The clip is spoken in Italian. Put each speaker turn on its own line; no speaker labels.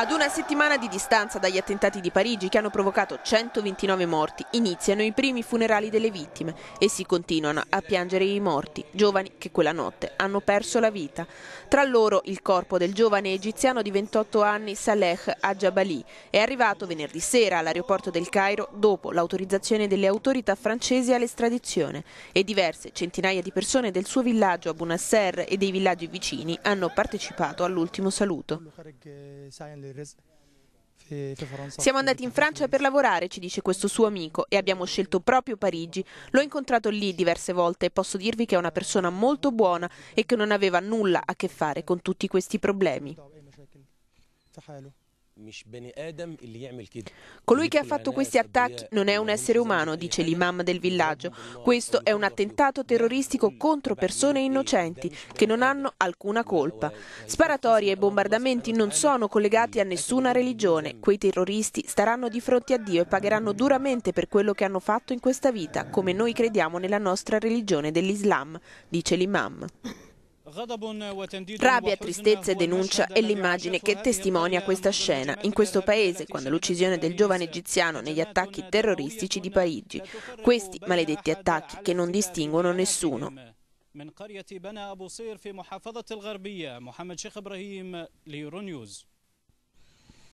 Ad una settimana di distanza dagli attentati di Parigi che hanno provocato 129 morti, iniziano i primi funerali delle vittime e si continuano a piangere i morti, giovani che quella notte hanno perso la vita. Tra loro il corpo del giovane egiziano di 28 anni Saleh Ajabali è arrivato venerdì sera all'aeroporto del Cairo dopo l'autorizzazione delle autorità francesi all'estradizione e diverse centinaia di persone del suo villaggio a Bunasser e dei villaggi vicini hanno partecipato all'ultimo saluto. Siamo andati in Francia per lavorare, ci dice questo suo amico, e abbiamo scelto proprio Parigi. L'ho incontrato lì diverse volte e posso dirvi che è una persona molto buona e che non aveva nulla a che fare con tutti questi problemi. Colui che ha fatto questi attacchi non è un essere umano, dice l'imam del villaggio. Questo è un attentato terroristico contro persone innocenti che non hanno alcuna colpa. Sparatorie e bombardamenti non sono collegati a nessuna religione. Quei terroristi staranno di fronte a Dio e pagheranno duramente per quello che hanno fatto in questa vita, come noi crediamo nella nostra religione dell'Islam, dice l'imam.
Rabbia, tristezza e denuncia è
l'immagine che testimonia questa scena in questo paese quando l'uccisione del giovane egiziano negli attacchi terroristici di Parigi. Questi maledetti attacchi che non distinguono nessuno.
من قرية بنا أبو صير في محافظة الغربية محمد شيخ إبراهيم ليورو نيوز